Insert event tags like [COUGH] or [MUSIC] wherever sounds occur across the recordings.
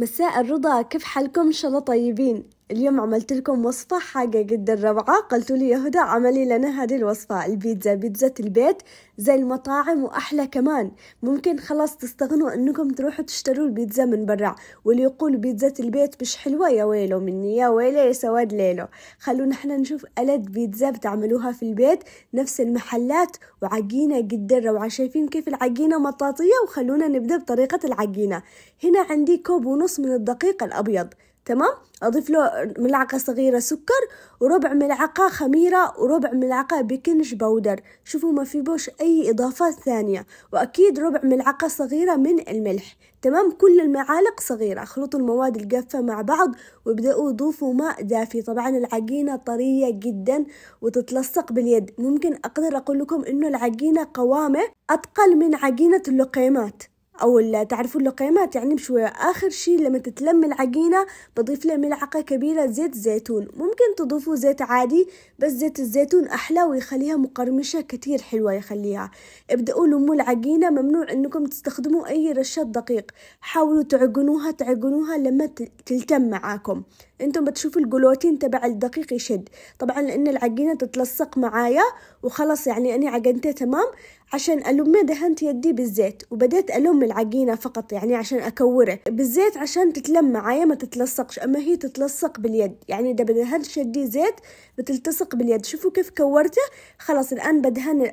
مساء الرضا كيف حالكم ان شاء الله طيبين اليوم عملت لكم وصفة حاجة جدا روعة قلتوا لي يا هدى عملي لنا هذه الوصفة البيتزا بيتزا البيت زي المطاعم وأحلى كمان ممكن خلاص تستغنوا أنكم تروحوا تشتروا البيتزا من برا واللي يقول بيتزا البيت مش حلوة يا ويلو مني يا ويلو يا سواد ليلو خلونا احنا نشوف ألد بيتزا بتعملوها في البيت نفس المحلات وعجينة جدا روعة شايفين كيف العجينة مطاطية وخلونا نبدأ بطريقة العجينة هنا عندي كوب ونص من الدقيق الأبيض تمام أضيف له ملعقة صغيرة سكر وربع ملعقة خميرة وربع ملعقة بيكنج باودر شوفوا ما في بوش أي إضافات ثانية وأكيد ربع ملعقة صغيرة من الملح تمام كل المعالق صغيرة خلطوا المواد الجافة مع بعض وابدأوا ضيفوا ماء دافي طبعا العجينة طرية جدا وتتلصق باليد ممكن أقدر أقول لكم إنه العجينة قوامه أثقل من عجينة اللقيمات أو تعرفون تعرفوا اللقيمات يعني بشوية آخر شي لما تتلم العجينة بضيف له ملعقة كبيرة زيت زيتون ممكن تضيفوا زيت عادي بس زيت الزيتون أحلى ويخليها مقرمشة كتير حلوة يخليها ابدأوا لموا العجينة ممنوع أنكم تستخدموا أي رشة دقيق حاولوا تعجنوها تعجنوها لما تلتم معاكم انتم بتشوفوا الجلوتين تبع الدقيق يشد طبعا لان العجينه تتلصق معايا وخلاص يعني انا عجنته تمام عشان الم دهنت يدي بالزيت وبدأت الم العجينة فقط يعني عشان أكوره بالزيت عشان تتلمع معايا ما تتلصقش أما هي تتلصق باليد يعني إذا بدهن شدي زيت بتلتصق باليد شوفوا كيف كورته خلاص الآن بدهن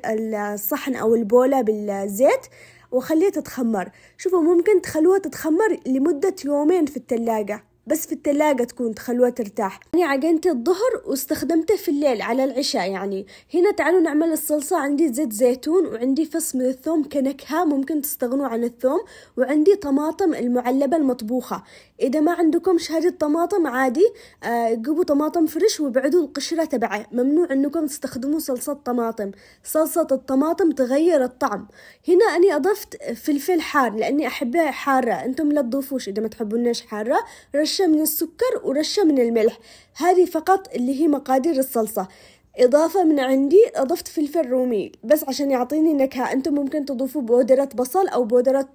الصحن أو البولة بالزيت وخليها تتخمر شوفوا ممكن تخلوها تتخمر لمدة يومين في التلاجة بس في الثلاجة تكون تخلوها ترتاح أنا يعني عجنته الظهر واستخدمته في الليل على العشاء يعني هنا تعالوا نعمل الصلصة عندي زيت زيتون وعندي فص من الثوم كنكهة ممكن تستغنوا عن الثوم وعندي طماطم المعلبة المطبوخة إذا ما عندكم شهادة طماطم عادي آه، جيبوا طماطم فريش وابعدوا القشرة تبعه ممنوع أنكم تستخدموا صلصة طماطم صلصة الطماطم تغير الطعم هنا أني أضفت فلفل حار لأني أحبها حارة أنتم لا تضيفوش إذا ما تحبونش حارة رش رشة من السكر ورشة من الملح هذه فقط اللي هي مقادير الصلصة إضافة من عندي أضفت فلفل رومي بس عشان يعطيني نكهة أنتم ممكن تضيفوا بودرة بصل أو بودرة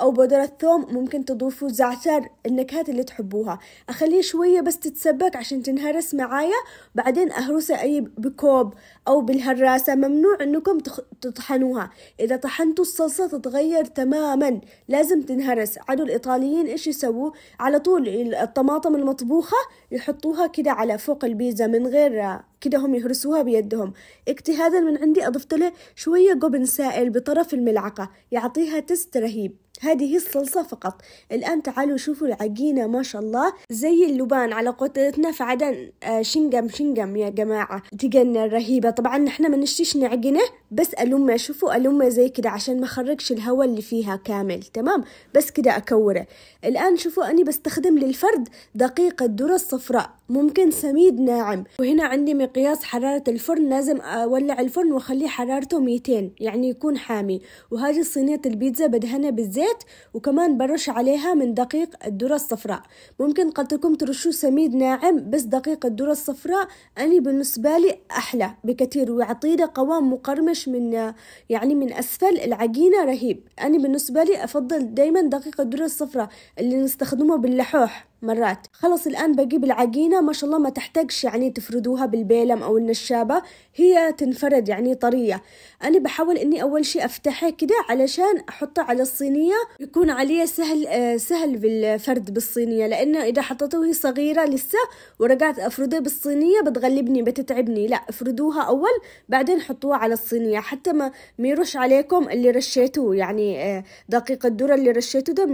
أو بودرة ثوم ممكن تضيفوا زعتر النكهات اللي تحبوها أخليه شوية بس تتسبك عشان تنهرس معايا بعدين أهرسه أي بكوب أو بالهراسة ممنوع أنكم تطحنوها إذا طحنتوا الصلصة تتغير تماما لازم تنهرس عدو الإيطاليين إيش يسووا على طول الطماطم المطبوخة يحطوها كده على فوق البيتزا من غير كده هم يهرسوها بيدهم اجتهادا من عندي أضفت له شوية قبن سائل بطرف الملعقة يعطيها تست رهيب هذه الصلصة فقط الآن تعالوا شوفوا العجينة ما شاء الله زي اللبان على قطعتنا فعدا آه، شنقم شنقم يا جماعة تقنن رهيبة طبعا نحن ما نشتيش نعجنه بس ألمه شوفوا ألمه زي كده عشان ما خرجش الهواء اللي فيها كامل تمام بس كده أكوره الآن شوفوا أني بستخدم للفرد دقيقة الذرة الصفراء ممكن سميد ناعم وهنا عندي مقياس حرارة الفرن لازم أولع الفرن وأخليه حرارته 200 يعني يكون حامي وهذه صينية البيتزا بدهنها بالزيت وكمان برش عليها من دقيق الذرة الصفراء ممكن قلتلكم ترشوا سميد ناعم بس دقيق الذرة الصفراء أني بالنسبة لي أحلى بكثير ويعطينا قوام مقرمش الهرش من يعني من أسفل العجينة رهيب أنا بالنسبة لي أفضل دايما دقيقة الذرة الصفراء اللي نستخدمه باللحوح مرات خلص الآن بجيب العجينة ما شاء الله ما تحتاجش يعني تفردوها بالبيلم أو النشابة هي تنفرد يعني طرية أنا بحاول إني أول شيء أفتحها كده علشان أحطها على الصينية يكون عليه سهل آه سهل بالفرد بالصينية لأنه إذا حطيته وهي صغيرة لسه ورجعت أفردها بالصينية بتغلبني بتتعبني لا أفردوها أول بعدين حطوها على الصينية حتى ما ميروش عليكم اللي رشيتوه يعني آه دقيق الذرة اللي رشيته ده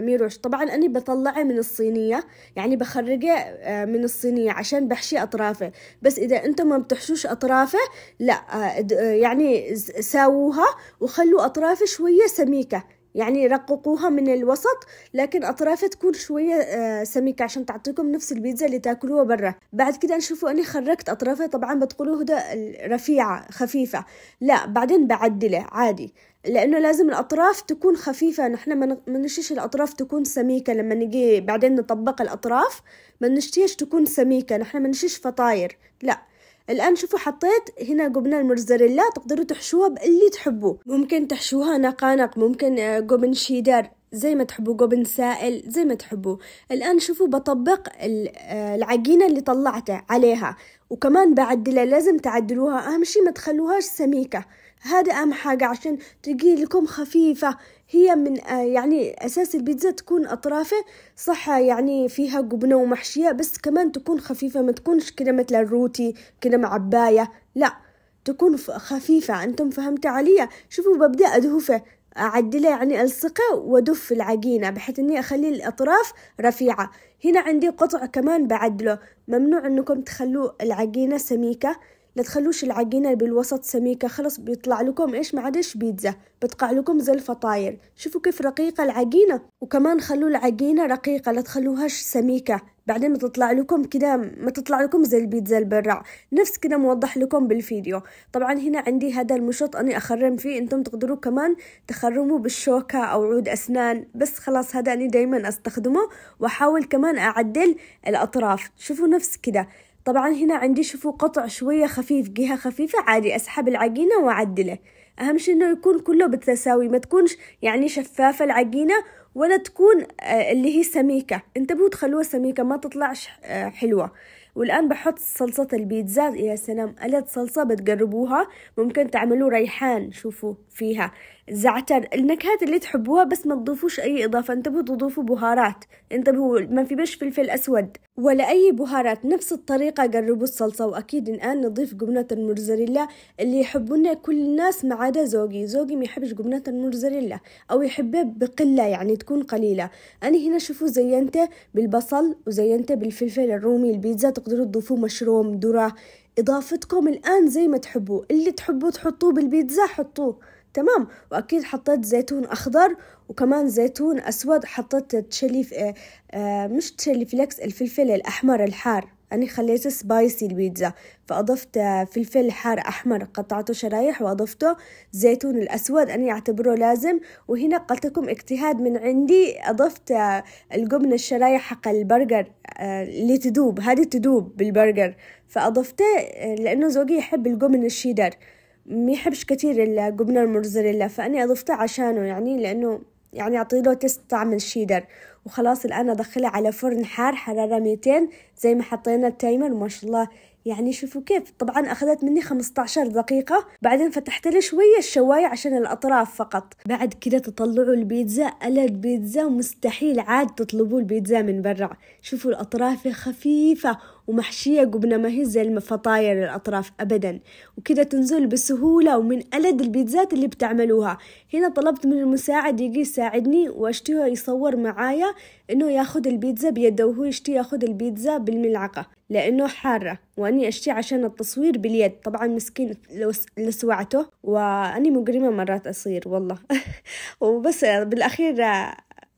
ميروش آه، طبعا أنا بطلعه من الصينية الصينية يعني بخرجه آه، من الصينية عشان بحشي أطرافه بس إذا أنتم ما بتحشوش أطرافه لا آه، آه، يعني ساووها وخلوا أطرافه شوية سميكة يعني رققوها من الوسط لكن أطرافها تكون شوية سميكة عشان تعطيكم نفس البيتزا اللي تاكلوها برا بعد كده نشوفوا أني خرجت أطرافها طبعا بتقولوا هدى رفيعة خفيفة لا بعدين بعدله عادي لانه لازم الاطراف تكون خفيفه نحن ما نشتيش الاطراف تكون سميكه لما نجي بعدين نطبق الاطراف ما نشتيش تكون سميكه نحن ما نشتيش فطاير لا الآن شوفوا حطيت هنا جبنة الموزاريلا تقدروا تحشوها باللي تحبوا ممكن تحشوها نقانق ممكن جبن آه، شيدر زي ما تحبوا جبن سائل زي ما تحبوا الآن شوفوا بطبق آه، العجينة اللي طلعتها عليها وكمان بعدلها لازم تعدلوها أهم شيء ما تخلوهاش سميكة هذا أهم حاجة عشان تجي لكم خفيفة هي من آه، يعني أساس البيتزا تكون أطرافه صح يعني فيها جبنة ومحشية بس كمان تكون خفيفة ما تكونش كده مثل الروتي كده معباية لأ تكون خفيفة أنتم فهمت علي شوفوا ببدأ أدهفه أعدله يعني ألصقه وأدف العجينة بحيث إني أخلي الأطراف رفيعة هنا عندي قطع كمان بعدله ممنوع إنكم تخلوا العجينة سميكة لا تخلوش العجينة بالوسط سميكة خلص بيطلع لكم إيش ما عادش بيتزا بتقع لكم زي الفطاير شوفوا كيف رقيقة العجينة وكمان خلوا العجينة رقيقة لا تخلوهاش سميكة بعدين بتطلع لكم كده ما تطلع لكم زي البيتزا البرع نفس كده موضح لكم بالفيديو طبعا هنا عندي هذا المشط أنا أخرم فيه أنتم تقدروا كمان تخرموا بالشوكة أو عود أسنان بس خلاص هذا أنا دايما أستخدمه وأحاول كمان أعدل الأطراف شوفوا نفس كده طبعا هنا عندي شوفوا قطع شوية خفيف جهة خفيفة عادي أسحب العجينة وأعدله أهم شيء إنه يكون كله بالتساوي ما تكونش يعني شفافة العجينة ولا تكون آه، اللي هي سميكة انتبهوا تخلوها سميكة ما تطلعش آه، حلوة والآن بحط صلصة البيتزا يا سلام قلت صلصة بتجربوها ممكن تعملوا ريحان شوفوا فيها زعتر النكهات اللي تحبوها بس ما تضيفوش أي إضافة انتبهوا تضيفوا بهارات انتبهوا ما في بش فلفل أسود ولا أي بهارات نفس الطريقة جربوا الصلصة وأكيد الآن نضيف جبنة المرزريلا اللي يحبونه كل الناس ما عدا زوجي زوجي ما يحبش جبنة المرزريلا أو يحبها بقلة يعني تكون قليلة أنا هنا شوفوا زينته بالبصل وزينته بالفلفل الرومي البيتزا تقدروا تضيفوا مشروم ذرة إضافتكم الآن زي ما تحبوا اللي تحبوا تحطوه بالبيتزا حطوه تمام وأكيد حطيت زيتون أخضر وكمان زيتون أسود حطيت تشلي آه،, آه مش تشلي فليكس الفلفل الأحمر الحار أنا خليته سبايسي البيتزا فأضفت فلفل حار أحمر قطعته شرايح وأضفته زيتون الأسود أنا أعتبره لازم وهنا قلتكم اجتهاد من عندي أضفت الجبنة الشرايح حق البرجر آه، اللي تدوب هذه تدوب بالبرجر فأضفته آه، لأنه زوجي يحب الجبن الشيدر ما يحبش كتير الجبنة المرزريلا فأني أضفته عشانه يعني لأنه يعني أعطي له تست طعم الشيدر وخلاص الآن أدخله على فرن حار حرارة 200 زي ما حطينا التايمر ما شاء الله يعني شوفوا كيف طبعا أخذت مني 15 دقيقة بعدين فتحت لي شوية الشواية عشان الأطراف فقط بعد كده تطلعوا البيتزا ألا بيتزا مستحيل عاد تطلبوا البيتزا من برا شوفوا الأطراف خفيفة ومحشية جبنة ما هي زي الفطاير الأطراف أبدا وكذا تنزل بسهولة ومن ألد البيتزات اللي بتعملوها هنا طلبت من المساعد يجي يساعدني وأشتيه يصور معايا إنه ياخد البيتزا بيده وهو يشتي ياخد البيتزا بالملعقة لأنه حارة وأني أشتي عشان التصوير باليد طبعا مسكين لسوعته وأني مجرمة مرات أصير والله [LAUGHS] وبس بالأخير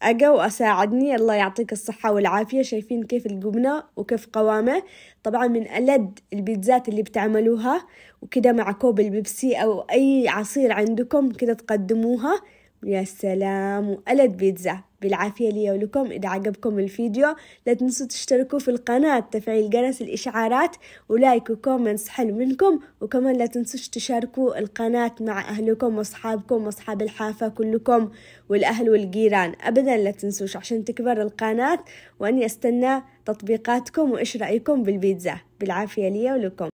أجا وأساعدني الله يعطيك الصحة والعافية شايفين كيف الجبنة وكيف قوامه طبعا من ألد البيتزات اللي بتعملوها وكده مع كوب البيبسي أو أي عصير عندكم كده تقدموها يا سلام وقلد بيتزا بالعافية لي ولكم إذا عجبكم الفيديو لا تنسوا تشتركوا في القناة تفعيل جرس الإشعارات ولايك وكومنتس حلو منكم وكمان لا تنسوش تشاركوا القناة مع أهلكم وأصحابكم وأصحاب الحافة كلكم والأهل والجيران أبدا لا تنسوش عشان تكبر القناة وأني أستنى تطبيقاتكم وإيش رأيكم بالبيتزا بالعافية لي ولكم